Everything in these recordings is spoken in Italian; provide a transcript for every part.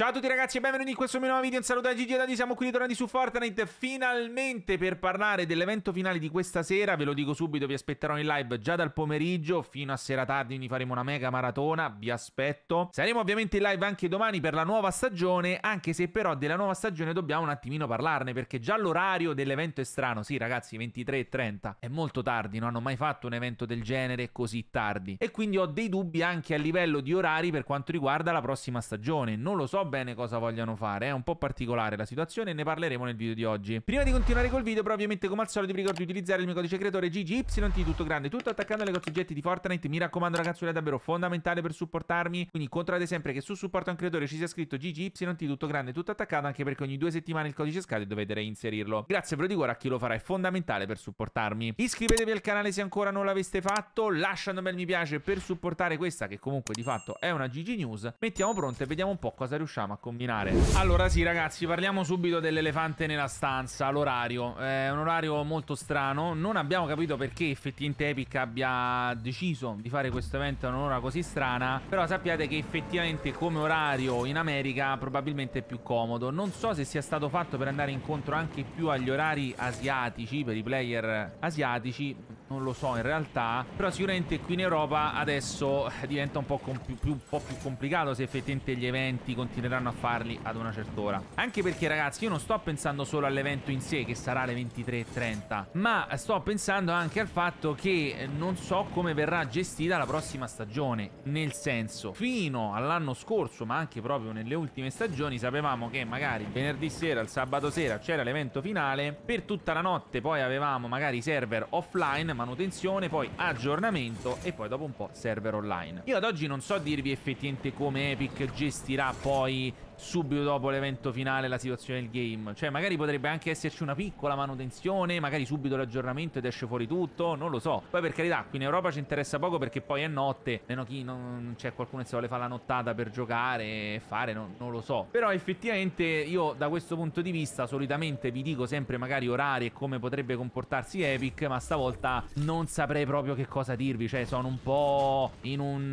Ciao a tutti ragazzi e benvenuti in questo mio nuovo video, un saluto da Gigi e Dadi, siamo qui ritornati su Fortnite finalmente per parlare dell'evento finale di questa sera, ve lo dico subito, vi aspetterò in live già dal pomeriggio fino a sera tardi, quindi faremo una mega maratona, vi aspetto. Saremo ovviamente in live anche domani per la nuova stagione, anche se però della nuova stagione dobbiamo un attimino parlarne perché già l'orario dell'evento è strano, sì ragazzi 23 e 30, è molto tardi, non hanno mai fatto un evento del genere così tardi e quindi ho dei dubbi anche a livello di orari per quanto riguarda la prossima stagione, non lo so bene cosa vogliono fare. È un po' particolare la situazione e ne parleremo nel video di oggi. Prima di continuare col video, però ovviamente come al solito vi ricordo di utilizzare il mio codice creatore GGYT, tutto grande, tutto attaccando alle oggetti di Fortnite. Mi raccomando ragazzi, è davvero fondamentale per supportarmi. Quindi controllate sempre che su supporto a un creatore ci sia scritto GGYT, tutto grande, tutto attaccato, anche perché ogni due settimane il codice scade e dovete reinserirlo. Grazie però di cuore a chi lo farà, è fondamentale per supportarmi. Iscrivetevi al canale se ancora non l'aveste fatto, lasciando un bel mi piace per supportare questa che comunque di fatto è una GG News. Mettiamo pronte e vediamo un po' cosa riusciamo riusciamo a combinare. Allora sì ragazzi, parliamo subito dell'elefante nella stanza, l'orario. È eh, un orario molto strano, non abbiamo capito perché effettivamente Epic abbia deciso di fare questo evento a un'ora così strana, però sappiate che effettivamente come orario in America probabilmente è più comodo. Non so se sia stato fatto per andare incontro anche più agli orari asiatici, per i player asiatici, non lo so in realtà Però sicuramente qui in Europa adesso eh, diventa un po' più, più, un po più complicato Se effettivamente gli eventi continueranno a farli ad una certa ora Anche perché ragazzi io non sto pensando solo all'evento in sé Che sarà alle 23.30 Ma sto pensando anche al fatto che eh, non so come verrà gestita la prossima stagione Nel senso fino all'anno scorso ma anche proprio nelle ultime stagioni Sapevamo che magari venerdì sera, il sabato sera c'era l'evento finale Per tutta la notte poi avevamo magari server offline manutenzione, poi aggiornamento e poi dopo un po' server online. Io ad oggi non so dirvi effettivamente come Epic gestirà poi subito dopo l'evento finale la situazione del game. Cioè, magari potrebbe anche esserci una piccola manutenzione, magari subito l'aggiornamento ed esce fuori tutto, non lo so. Poi per carità, qui in Europa ci interessa poco perché poi è notte, meno chi non c'è qualcuno che se vuole fare la nottata per giocare e fare, non, non lo so. Però effettivamente io da questo punto di vista solitamente vi dico sempre magari orari e come potrebbe comportarsi Epic, ma stavolta non saprei proprio che cosa dirvi, cioè sono un po' in un...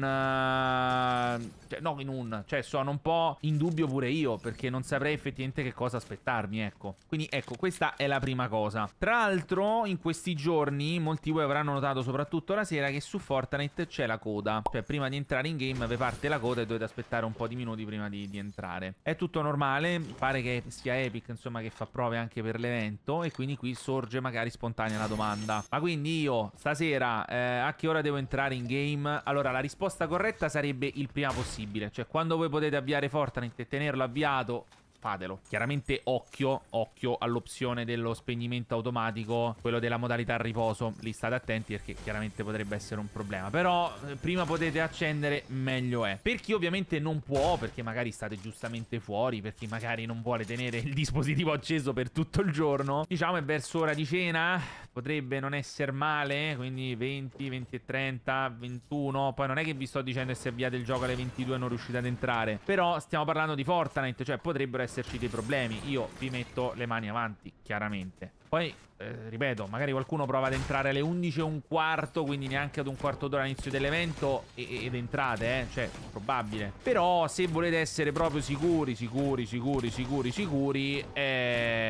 Uh... Cioè, no, in un... Cioè sono un po' in dubbio pure pure io, perché non saprei effettivamente che cosa aspettarmi, ecco. Quindi ecco, questa è la prima cosa. Tra l'altro, in questi giorni, molti voi avranno notato, soprattutto la sera, che su Fortnite c'è la coda. Cioè, prima di entrare in game, vi parte la coda e dovete aspettare un po' di minuti prima di, di entrare. È tutto normale, pare che sia Epic, insomma, che fa prove anche per l'evento, e quindi qui sorge magari spontanea la domanda. Ma quindi io, stasera, eh, a che ora devo entrare in game? Allora, la risposta corretta sarebbe il prima possibile. Cioè, quando voi potete avviare Fortnite e tenere averlo avviato fatelo. Chiaramente occhio, occhio all'opzione dello spegnimento automatico, quello della modalità riposo, lì state attenti perché chiaramente potrebbe essere un problema. Però eh, prima potete accendere meglio è. Per chi ovviamente non può, perché magari state giustamente fuori, per chi magari non vuole tenere il dispositivo acceso per tutto il giorno, diciamo è verso ora di cena, potrebbe non essere male, quindi 20, 20 e 30, 21, poi non è che vi sto dicendo se avviate il gioco alle 22 e non riuscite ad entrare, però stiamo parlando di Fortnite, cioè potrebbero essere esserci dei problemi. Io vi metto le mani avanti, chiaramente. Poi, eh, ripeto, magari qualcuno prova ad entrare alle 11 e un quarto, quindi neanche ad un quarto d'ora all'inizio dell'evento ed entrate, eh, cioè, probabile. Però se volete essere proprio sicuri, sicuri, sicuri, sicuri, sicuri, eh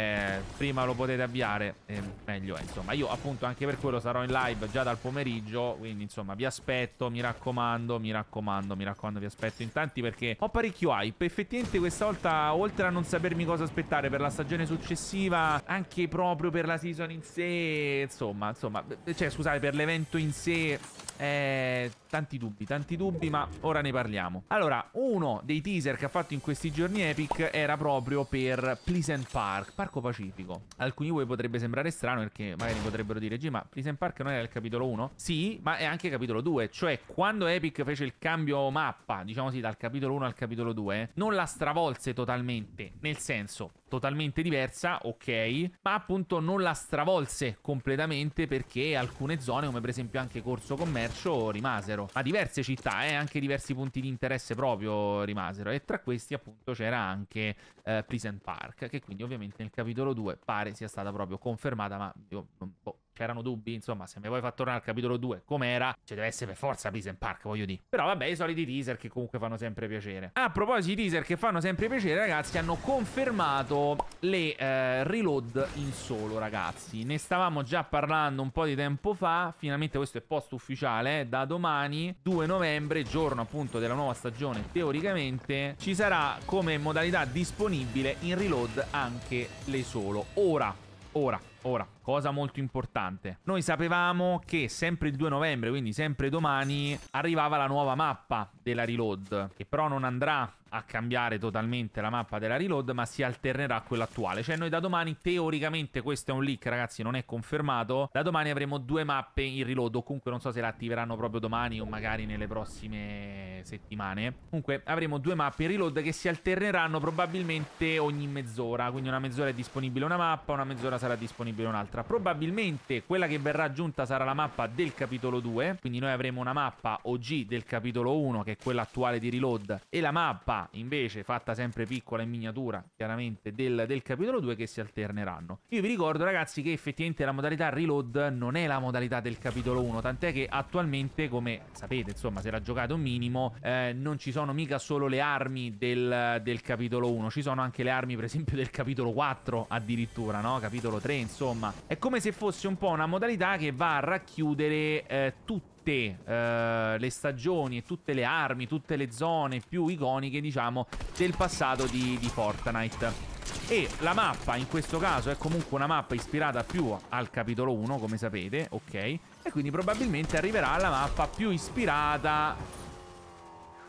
prima lo potete avviare eh, meglio è insomma io appunto anche per quello sarò in live già dal pomeriggio quindi insomma vi aspetto mi raccomando mi raccomando mi raccomando vi aspetto in tanti perché ho parecchio hype effettivamente questa volta oltre a non sapermi cosa aspettare per la stagione successiva anche proprio per la season in sé insomma insomma cioè scusate per l'evento in sé eh, tanti dubbi, tanti dubbi, ma ora ne parliamo. Allora, uno dei teaser che ha fatto in questi giorni Epic era proprio per Pleasant Park, Parco Pacifico. Alcuni voi potrebbe sembrare strano perché magari potrebbero dire G, ma Prison Park non era il capitolo 1? Sì, ma è anche capitolo 2, cioè quando Epic fece il cambio mappa, diciamo sì, dal capitolo 1 al capitolo 2, non la stravolse totalmente, nel senso totalmente diversa, ok, ma appunto non la stravolse completamente perché alcune zone, come per esempio anche Corso Commercio, rimasero, ma diverse città e eh, anche diversi punti di interesse proprio rimasero e tra questi appunto c'era anche eh, Prison Park, che quindi ovviamente nel capitolo capitolo 2 pare sia stata proprio confermata, ma io boh, c'erano dubbi, insomma, se mi vuoi far tornare al capitolo 2 com'era, ci deve essere per forza Prison Park, voglio dire. Però vabbè, i soliti teaser che comunque fanno sempre piacere. A proposito di teaser che fanno sempre piacere, ragazzi, hanno confermato le eh, reload in solo, ragazzi. Ne stavamo già parlando un po' di tempo fa, finalmente questo è post ufficiale, eh, da domani, 2 novembre, giorno appunto della nuova stagione, teoricamente, ci sarà come modalità disponibile in reload anche le solo. Ora, ora Ora, cosa molto importante. Noi sapevamo che sempre il 2 novembre, quindi sempre domani, arrivava la nuova mappa della reload, che però non andrà a cambiare totalmente la mappa della reload, ma si alternerà a quella attuale. Cioè noi da domani, teoricamente, questo è un leak, ragazzi, non è confermato, da domani avremo due mappe in reload, o comunque non so se la attiveranno proprio domani o magari nelle prossime settimane. Comunque avremo due mappe in reload che si alterneranno probabilmente ogni mezz'ora, quindi una mezz'ora è disponibile una mappa, una mezz'ora sarà disponibile un'altra. Probabilmente quella che verrà aggiunta sarà la mappa del capitolo 2, quindi noi avremo una mappa OG del capitolo 1, che è quella attuale di reload, e la mappa invece fatta sempre piccola in miniatura chiaramente del, del, capitolo 2 che si alterneranno. Io vi ricordo ragazzi che effettivamente la modalità reload non è la modalità del capitolo 1, tant'è che attualmente come sapete insomma se la giocate un minimo eh, non ci sono mica solo le armi del, del, capitolo 1, ci sono anche le armi per esempio del capitolo 4 addirittura, no? Capitolo 3 insomma. È come se fosse un po' una modalità che va a racchiudere eh, tutto tutte eh, le stagioni e tutte le armi, tutte le zone più iconiche, diciamo, del passato di, di Fortnite. E la mappa in questo caso è comunque una mappa ispirata più al capitolo 1, come sapete, ok? E quindi probabilmente arriverà alla mappa più ispirata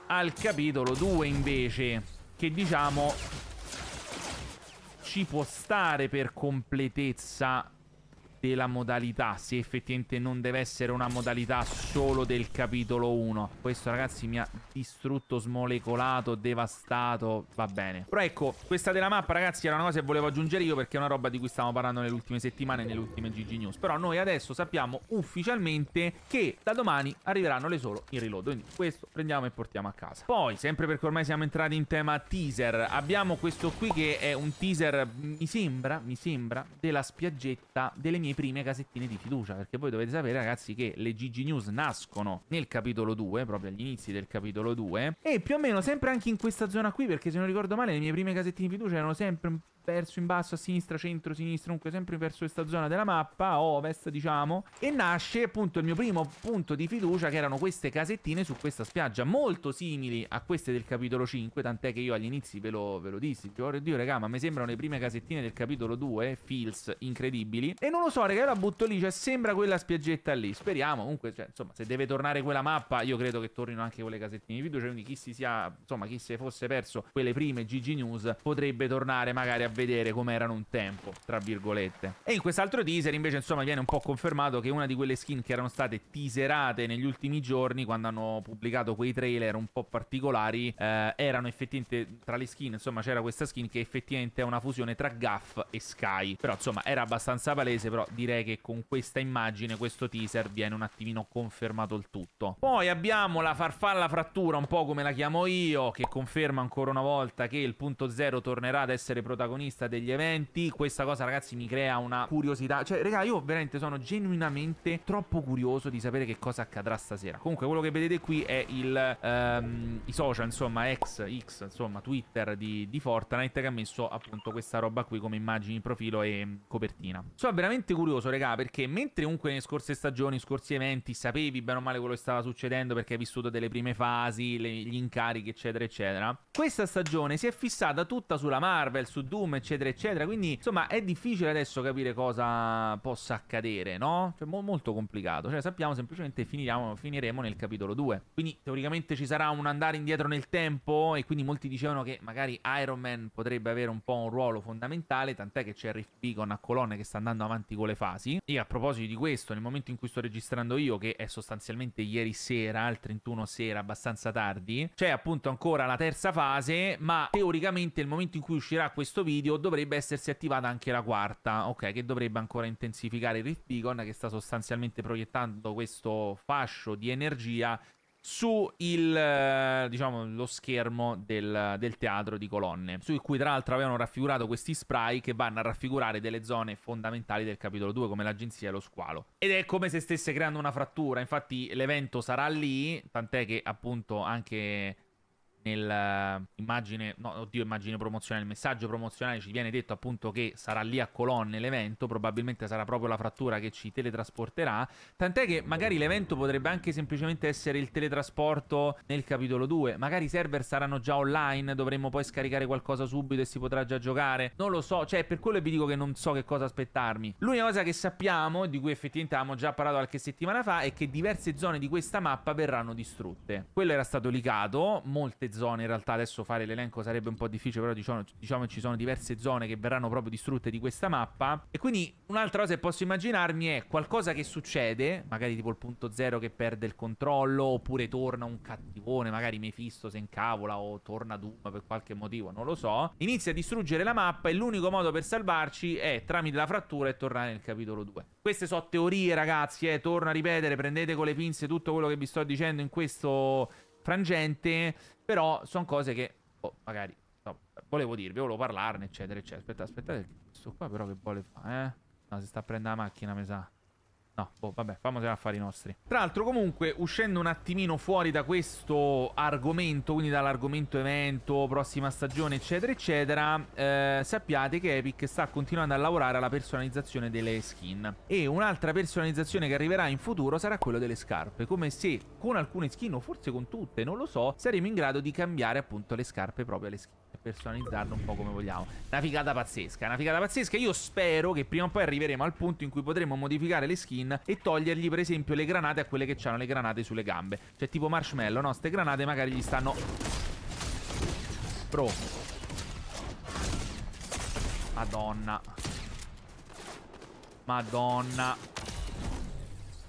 al capitolo 2 invece, che diciamo ci può stare per completezza della modalità se effettivamente non deve essere una modalità solo del capitolo 1 questo ragazzi mi ha distrutto smolecolato devastato va bene però ecco questa della mappa ragazzi era una cosa che volevo aggiungere io perché è una roba di cui stavamo parlando nelle ultime settimane e nelle ultime GG News però noi adesso sappiamo ufficialmente che da domani arriveranno le solo in reload quindi questo prendiamo e portiamo a casa poi sempre perché ormai siamo entrati in tema teaser abbiamo questo qui che è un teaser mi sembra mi sembra della spiaggetta delle mie mie prime casettine di fiducia, perché voi dovete sapere ragazzi che le GG News nascono nel capitolo 2, proprio agli inizi del capitolo 2, e più o meno sempre anche in questa zona qui, perché se non ricordo male le mie prime casettine di fiducia erano sempre un verso in basso, a sinistra, centro, sinistra, comunque sempre verso questa zona della mappa, ovest diciamo, e nasce appunto il mio primo punto di fiducia che erano queste casettine su questa spiaggia, molto simili a queste del capitolo 5, tant'è che io agli inizi ve lo, ve lo dissi, oh Dio raga, ma mi sembrano le prime casettine del capitolo 2, feels incredibili, e non lo so raga, io la butto lì, cioè sembra quella spiaggetta lì, speriamo, comunque, cioè, insomma, se deve tornare quella mappa, io credo che tornino anche quelle casettine di fiducia, quindi chi si sia, insomma, chi si fosse perso quelle prime GG News potrebbe tornare magari a vedere come erano un tempo, tra virgolette. E in quest'altro teaser invece insomma viene un po' confermato che una di quelle skin che erano state teaserate negli ultimi giorni, quando hanno pubblicato quei trailer un po' particolari, eh, erano effettivamente tra le skin, insomma c'era questa skin che effettivamente è una fusione tra Gaff e Sky. Però insomma era abbastanza palese, però direi che con questa immagine, questo teaser viene un attimino confermato il tutto. Poi abbiamo la farfalla frattura, un po' come la chiamo io, che conferma ancora una volta che il punto zero tornerà ad essere protagonista protagonista degli eventi. Questa cosa, ragazzi, mi crea una curiosità. Cioè, raga, io veramente sono genuinamente troppo curioso di sapere che cosa accadrà stasera. Comunque, quello che vedete qui è il, um, i social, insomma, ex, X, insomma, Twitter di, di Fortnite che ha messo appunto questa roba qui come immagini in profilo e copertina. Sono veramente curioso, raga, perché mentre comunque nelle scorse stagioni, scorsi eventi, sapevi bene o male quello che stava succedendo perché hai vissuto delle prime fasi, le, gli incarichi, eccetera, eccetera. Questa stagione si è fissata tutta sulla Marvel, su Doom, eccetera, eccetera. Quindi, insomma, è difficile adesso capire cosa possa accadere, no? Cioè, mo- molto complicato. Cioè, sappiamo semplicemente finiremo, finiremo nel capitolo 2. Quindi, teoricamente, ci sarà un andare indietro nel tempo. E quindi molti dicevano che magari Iron Man potrebbe avere un po' un ruolo fondamentale. Tant'è che c'è Riff Beacon a colonne che sta andando avanti con le fasi. E a proposito di questo, nel momento in cui sto registrando io, che è sostanzialmente ieri sera, al 31 sera, abbastanza tardi, c'è appunto ancora la terza fase. Ma teoricamente, il momento in cui uscirà questo video video dovrebbe essersi attivata anche la quarta, ok, che dovrebbe ancora intensificare il Rift Beacon che sta sostanzialmente proiettando questo fascio di energia su il, eh, diciamo, lo schermo del, del, teatro di colonne, su cui tra l'altro avevano raffigurato questi spray che vanno a raffigurare delle zone fondamentali del capitolo 2 come l'agenzia e lo squalo. Ed è come se stesse creando una frattura, infatti l'evento sarà lì, tant'è che appunto anche nell'immagine, eh, no, oddio, immagine promozionale, il messaggio promozionale ci viene detto appunto che sarà lì a colonne l'evento, probabilmente sarà proprio la frattura che ci teletrasporterà, tant'è che magari l'evento potrebbe anche semplicemente essere il teletrasporto nel capitolo 2, magari i server saranno già online, dovremmo poi scaricare qualcosa subito e si potrà già giocare, non lo so, cioè per quello vi dico che non so che cosa aspettarmi. L'unica cosa che sappiamo, di cui effettivamente avevamo già parlato qualche settimana fa, è che diverse zone di questa mappa verranno distrutte. Quello era stato licato, molte zone, in realtà adesso fare l'elenco sarebbe un po' difficile, però diciamo, diciamo ci sono diverse zone che verranno proprio distrutte di questa mappa. E quindi un'altra cosa che posso immaginarmi è qualcosa che succede, magari tipo il punto zero che perde il controllo, oppure torna un cattivone, magari Mephisto se incavola o torna Doom per qualche motivo, non lo so. Inizia a distruggere la mappa e l'unico modo per salvarci è tramite la frattura e tornare nel capitolo 2. Queste sono teorie ragazzi, eh, torno a ripetere, prendete con le pinze tutto quello che vi sto dicendo in questo frangente però sono cose che, oh, magari, no, volevo dirvi, volevo parlarne, eccetera, eccetera. Aspetta, aspetta, questo qua però che vuole fare, eh? No, si sta prendendo la macchina, mi sa. No, boh, vabbè, famosene gli affari nostri. Tra l'altro, comunque, uscendo un attimino fuori da questo argomento, quindi dall'argomento evento, prossima stagione, eccetera, eccetera, eh, sappiate che Epic sta continuando a lavorare alla personalizzazione delle skin. E un'altra personalizzazione che arriverà in futuro sarà quella delle scarpe, come se con alcune skin, o forse con tutte, non lo so, saremo in grado di cambiare appunto le scarpe proprio alle skin personalizzarlo un po' come vogliamo. Una figata pazzesca, una figata pazzesca. Io spero che prima o poi arriveremo al punto in cui potremo modificare le skin e togliergli per esempio le granate a quelle che hanno le granate sulle gambe. Cioè tipo marshmallow, no? Ste granate magari gli stanno... Pro. Madonna. Madonna.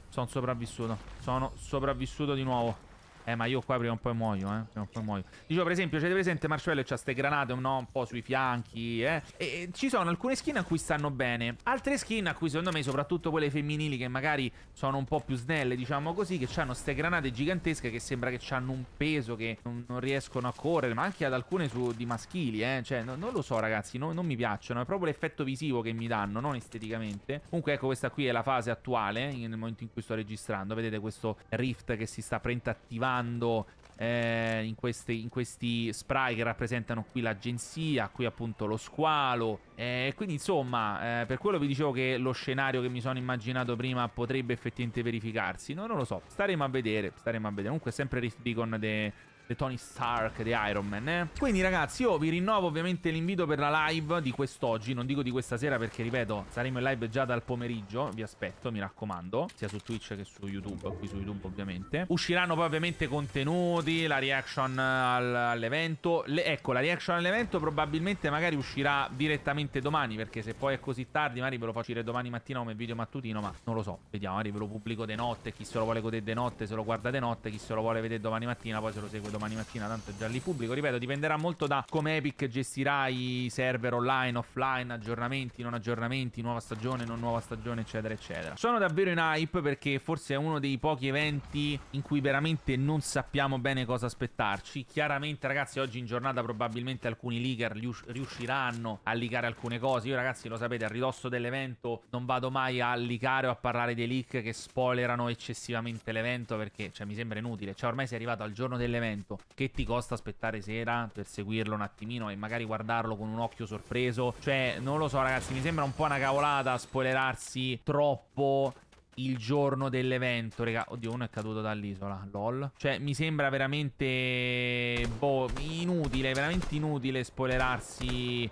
Sono sopravvissuto. Sono sopravvissuto di nuovo. Eh, ma io qua prima o poi muoio, eh. Prima o poi muoio. Dicevo, per esempio, c'è presente Marcello e c'ha ste granate no, un po' sui fianchi, eh. E, e, ci sono alcune skin a cui stanno bene. Altre skin a cui, secondo me, soprattutto quelle femminili che magari sono un po' più snelle, diciamo così, che hanno ste granate gigantesche che sembra che hanno un peso che non, non, riescono a correre, ma anche ad alcune su, di maschili, eh. Cioè, no, non lo so, ragazzi, no, non mi piacciono. È proprio l'effetto visivo che mi danno, non esteticamente. Comunque, ecco, questa qui è la fase attuale, nel momento in cui sto registrando. Vedete questo rift che si sta attivando lavorando eh, in, questi, in, questi, spray che rappresentano qui l'agenzia, qui appunto lo squalo. Eh, quindi insomma, eh, per quello vi dicevo che lo scenario che mi sono immaginato prima potrebbe effettivamente verificarsi. No, non lo so, staremo a vedere, staremo a vedere. Comunque sempre Rift Beacon de The Tony Stark di Iron Man. Eh? Quindi ragazzi io vi rinnovo ovviamente l'invito per la live di quest'oggi, non dico di questa sera perché ripeto saremo in live già dal pomeriggio, vi aspetto mi raccomando, sia su Twitch che su YouTube, qui su YouTube ovviamente. Usciranno poi ovviamente contenuti, la reaction al, all'evento, Le, ecco la reaction all'evento probabilmente magari uscirà direttamente domani perché se poi è così tardi magari ve lo faccio dire domani mattina come video mattutino ma non lo so, vediamo, magari ve lo pubblico de notte, chi se lo vuole godere de notte se lo guarda de notte, chi se lo vuole vedere domani mattina poi se lo segue domani domani mattina, tanto è già lì pubblico. Ripeto, dipenderà molto da come Epic gestirà i server online, offline, aggiornamenti, non aggiornamenti, nuova stagione, non nuova stagione, eccetera, eccetera. Sono davvero in hype perché forse è uno dei pochi eventi in cui veramente non sappiamo bene cosa aspettarci. Chiaramente, ragazzi, oggi in giornata probabilmente alcuni leaker riusciranno a leakare alcune cose. Io, ragazzi, lo sapete, a ridosso dell'evento non vado mai a leakare o a parlare dei leak che spoilerano eccessivamente l'evento perché, cioè, mi sembra inutile. Cioè, ormai si è arrivato al giorno dell'evento questo. Che ti costa aspettare sera per seguirlo un attimino e magari guardarlo con un occhio sorpreso? Cioè, non lo so, ragazzi, mi sembra un po' una cavolata spoilerarsi troppo il giorno dell'evento, raga. Oddio, uno è caduto dall'isola, lol. Cioè, mi sembra veramente, boh, inutile, veramente inutile spoilerarsi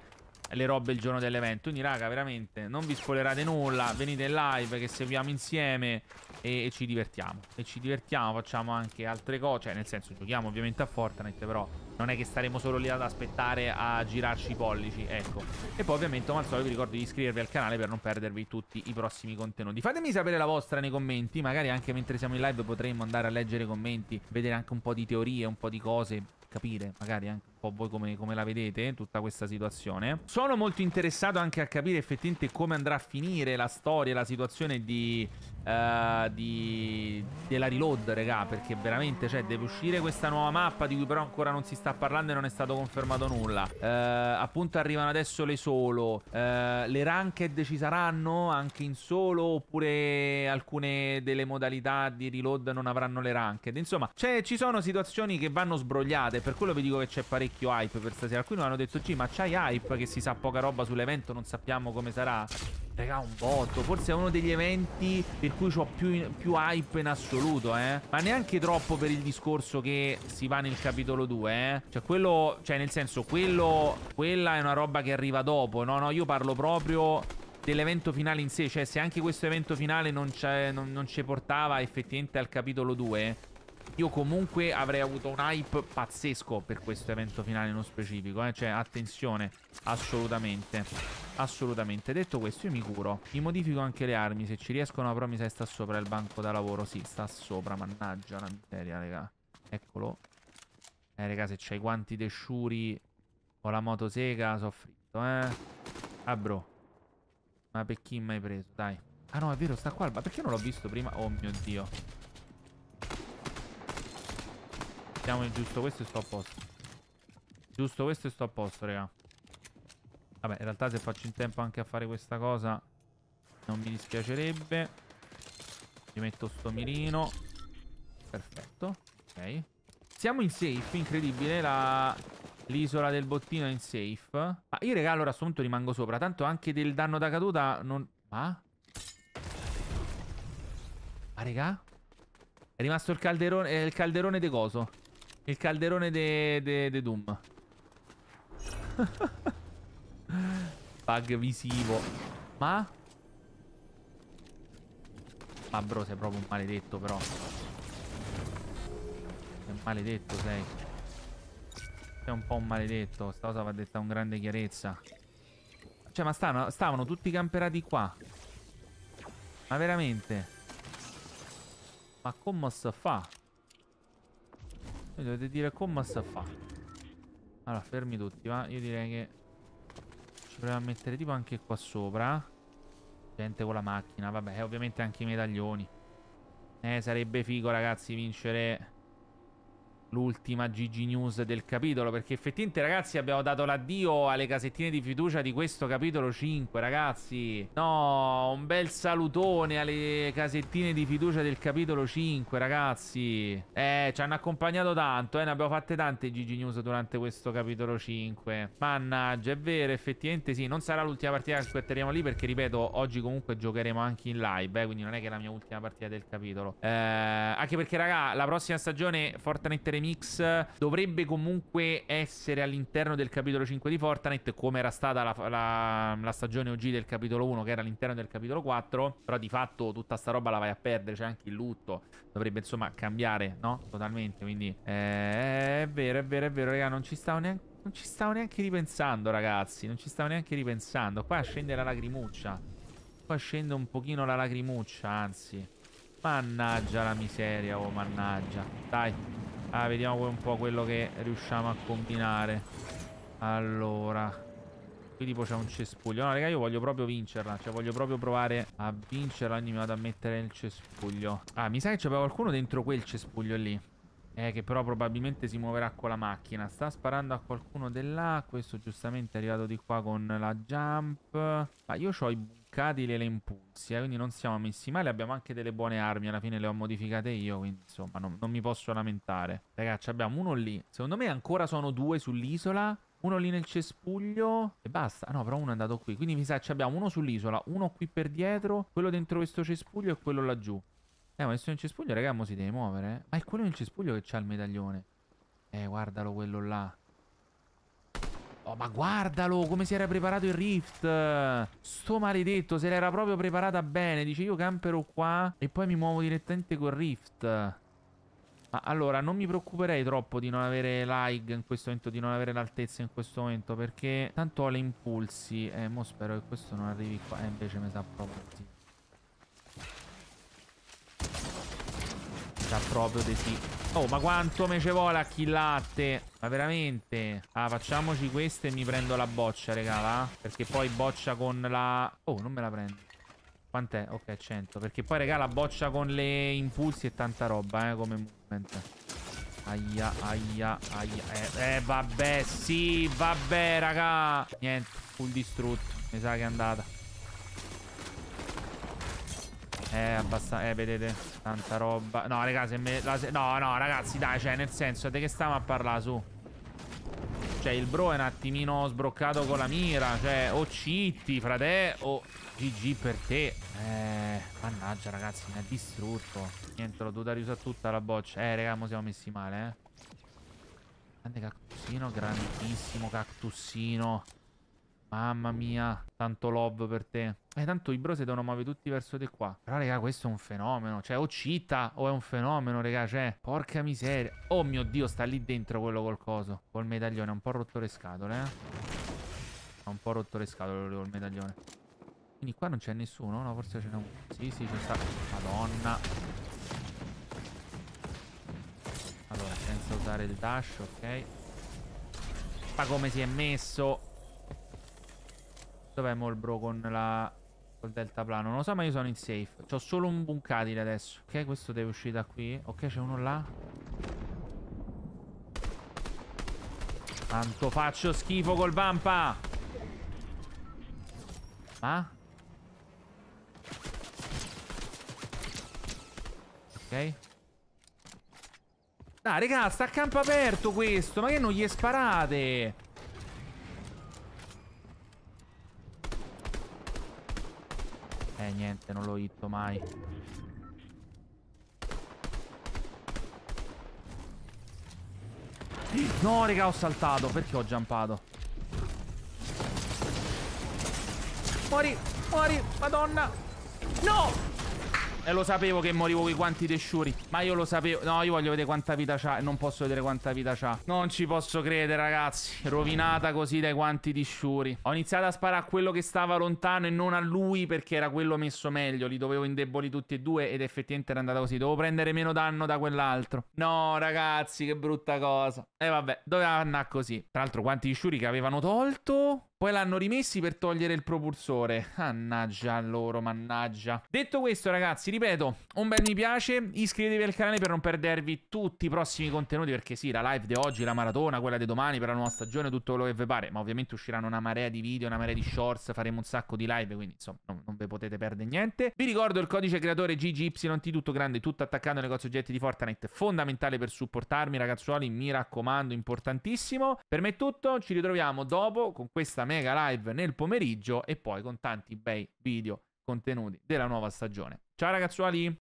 le robe il giorno dell'evento. Quindi, raga, veramente non vi spoilerate nulla. Venite in live che seguiamo insieme e, e, ci divertiamo. E ci divertiamo, facciamo anche altre cose. Cioè, nel senso, giochiamo ovviamente a Fortnite, però non è che staremo solo lì ad aspettare a girarci i pollici. Ecco. E poi, ovviamente, come al solito, vi ricordo di iscrivervi al canale per non perdervi tutti i prossimi contenuti. Fatemi sapere la vostra nei commenti. Magari anche mentre siamo in live potremmo andare a leggere i commenti, vedere anche un po' di teorie, un po' di cose, capire magari anche po' voi come, come, la vedete tutta questa situazione. Sono molto interessato anche a capire effettivamente come andrà a finire la storia, la situazione di, uh, di della reload, raga, perché veramente, cioè, deve uscire questa nuova mappa di cui però ancora non si sta parlando e non è stato confermato nulla. Uh, appunto arrivano adesso le solo, uh, le ranked ci saranno anche in solo oppure alcune delle modalità di reload non avranno le ranked. Insomma, ci sono situazioni che vanno sbrogliate, per quello vi dico che c'è parecchio parecchio hype per stasera. Alcuni mi hanno detto, G, ma c'hai hype che si sa poca roba sull'evento, non sappiamo come sarà. Raga, un botto. Forse è uno degli eventi per cui ho più, più, hype in assoluto, eh. Ma neanche troppo per il discorso che si va nel capitolo 2, eh. Cioè, quello... Cioè, nel senso, quello... Quella è una roba che arriva dopo. No, no, io parlo proprio dell'evento finale in sé. Cioè, se anche questo evento finale non ci portava effettivamente al capitolo 2... Io comunque avrei avuto un hype pazzesco per questo evento finale nello specifico, eh? Cioè, attenzione, assolutamente. Assolutamente. Detto questo, io mi curo. Mi modifico anche le armi, se ci riescono, però mi sa sta sopra il banco da lavoro. Sì, sta sopra, mannaggia la miseria, raga. Eccolo. Eh, raga, se c'hai guanti tesciuri o la motosega, soffritto, eh. Ah, bro. Ma per chi mi preso? Dai. Ah, no, è vero, sta qua. Ma perché non l'ho visto prima? Oh, mio Dio. Mettiamo il giusto questo e sto a posto. Giusto questo e sto a posto, raga. Vabbè, in realtà se faccio in tempo anche a fare questa cosa non mi dispiacerebbe. Ci metto sto mirino. Perfetto. Ok. Siamo in safe, incredibile. L'isola La... del bottino è in safe. ah, io, regalo allora assunto rimango sopra. Tanto anche del danno da caduta non... Ah? Ah, regà? È rimasto il calderone, eh, il calderone de coso. Il calderone de, de, de Doom. Bug visivo. Ma? Ma bro, sei proprio un maledetto però. Sei un maledetto, sei. Sei un po' un maledetto. Sta cosa va detta con grande chiarezza. Cioè, ma stavano, stavano tutti camperati qua. Ma veramente? Ma come si fa? Mi dovete dire come sta a fa. Allora, fermi tutti, va. Io direi che ci proviamo a mettere tipo anche qua sopra. Gente con la macchina, vabbè, ovviamente anche i medaglioni. Eh, sarebbe figo, ragazzi, vincere l'ultima GG News del capitolo perché effettivamente ragazzi abbiamo dato l'addio alle casettine di fiducia di questo capitolo 5 ragazzi no un bel salutone alle casettine di fiducia del capitolo 5 ragazzi eh ci hanno accompagnato tanto eh ne abbiamo fatte tante GG News durante questo capitolo 5 mannaggia è vero effettivamente sì non sarà l'ultima partita che aspetteremo lì perché ripeto oggi comunque giocheremo anche in live eh quindi non è che è la mia ultima partita del capitolo eh, anche perché raga la prossima stagione Fortnite remix dovrebbe comunque essere all'interno del capitolo 5 di Fortnite, come era stata la, la, la stagione OG del capitolo 1, che era all'interno del capitolo 4. Però di fatto tutta sta roba la vai a perdere, c'è anche il lutto. Dovrebbe insomma cambiare, no? Totalmente. Quindi eh, è vero, è vero, è vero, raga, non ci stavo neanche... Non ci stavo neanche ripensando, ragazzi. Non ci stavo neanche ripensando. Qua scende la lacrimuccia. Qua scende un pochino la lacrimuccia, anzi. Mannaggia la miseria, oh mannaggia. Dai. Ah, vediamo un po' quello che riusciamo a combinare. Allora. Qui tipo c'è un cespuglio. No, raga, io voglio proprio vincerla. Cioè, voglio proprio provare a vincerla. Quindi mi vado a mettere nel cespuglio. Ah, mi sa che c'è qualcuno dentro quel cespuglio lì. Eh, che però probabilmente si muoverà con la macchina. Sta sparando a qualcuno di là. Questo giustamente è arrivato di qua con la jump. Ma ah, io ho i mercati le, le eh, quindi non siamo messi male, abbiamo anche delle buone armi, alla fine le ho modificate io, quindi insomma non, non mi posso lamentare. Ragazzi, abbiamo uno lì, secondo me ancora sono due sull'isola, uno lì nel cespuglio e basta. Ah, no, però uno è andato qui, quindi mi sa che abbiamo uno sull'isola, uno qui per dietro, quello dentro questo cespuglio e quello laggiù. Eh, ma questo nel cespuglio, ragazzi, si deve muovere, eh. Ma è quello nel cespuglio che c'ha il medaglione. Eh, guardalo quello là. Oh, ma guardalo come si era preparato il rift. Sto maledetto, se l'era proprio preparata bene. Dice io camperò qua e poi mi muovo direttamente col rift. Ma allora, non mi preoccuperei troppo di non avere lag in questo momento, di non avere l'altezza in questo momento, perché tanto ho le impulsi. Eh, mo spero che questo non arrivi qua. Eh, invece mi sa proprio di sì. Mi Sa proprio di sì. Oh, ma quanto me ce a chi latte? Ma veramente? Ah, facciamoci questo e mi prendo la boccia, raga, va? Perché poi boccia con la... Oh, non me la prendo. Quant'è? Ok, 100. Perché poi, raga, la boccia con le impulsi e tanta roba, eh, come movement. Aia, aia, aia. Eh, eh, vabbè, sì, vabbè, raga. Niente, full distrutto. Mi sa che è andata. Eh, abbastanza... Eh, vedete? Tanta roba. No, raga, me... La se... No, no, ragazzi, dai, cioè, nel senso, di che stiamo a parlare, su? Cioè, il bro è un attimino sbroccato con la mira. Cioè, o citti, frate, o GG per te. Eh, mannaggia, ragazzi, mi ha distrutto. Niente, l'ho dovuta riusare tutta la boccia. Eh, raga, mo siamo messi male, eh. Grande cactusino, grandissimo cactusino. Mamma mia, tanto love per te. E eh, tanto i bros devono muovere tutti verso di qua. Però, raga, questo è un fenomeno. Cioè, o cita o è un fenomeno, raga. Cioè, porca miseria. Oh mio Dio, sta lì dentro quello col coso. Col medaglione, ha un po' rotto le scatole, eh. Ha un po' rotto le scatole col medaglione. Quindi qua non c'è nessuno? No, forse ce n'è uno. Sì, sì, c'è sta... Madonna. Allora, senza usare il dash, ok. Ma come si è messo? Dov'è Molbro con la... Col deltaplano? Non lo so, ma io sono in safe. C'ho solo un buncadile adesso. Ok, questo deve uscire da qui. Ok, c'è uno là. Tanto faccio schifo col vampa! Ma? Ok. Dai, raga, sta a campo aperto questo. Ma che non gli sparate? Eh niente, non lo hitto mai. No, raga, ho saltato. Perché ho giampato? Muori, muori, madonna. No! E lo sapevo che morivo con i quanti tesciuri. Ma io lo sapevo. No, io voglio vedere quanta vita c'ha. E non posso vedere quanta vita c'ha. Non ci posso credere, ragazzi. Rovinata così dai quanti tesciuri. Ho iniziato a sparare a quello che stava lontano e non a lui perché era quello messo meglio. Li dovevo indeboli tutti e due ed effettivamente era andata così. Devo prendere meno danno da quell'altro. No, ragazzi, che brutta cosa. E vabbè, doveva andare così. Tra l'altro, quanti di tesciuri che avevano tolto? Poi l'hanno rimessi per togliere il propulsore. Mannaggia loro, mannaggia. Detto questo, ragazzi, ripeto, un bel mi piace. Iscrivetevi al canale per non perdervi tutti i prossimi contenuti. Perché sì, la live di oggi, la maratona, quella di domani, per la nuova stagione, tutto quello che vi pare. Ma ovviamente usciranno una marea di video, una marea di shorts. Faremo un sacco di live, quindi insomma, non, non vi potete perdere niente. Vi ricordo il codice creatore GGYT, tutto grande, tutto attaccato ai negozi oggetti di Fortnite. Fondamentale per supportarmi, ragazzuoli. Mi raccomando, importantissimo. Per me è tutto. Ci ritroviamo dopo con questa mega live nel pomeriggio e poi con tanti bei video contenuti della nuova stagione. Ciao ragazzuoli!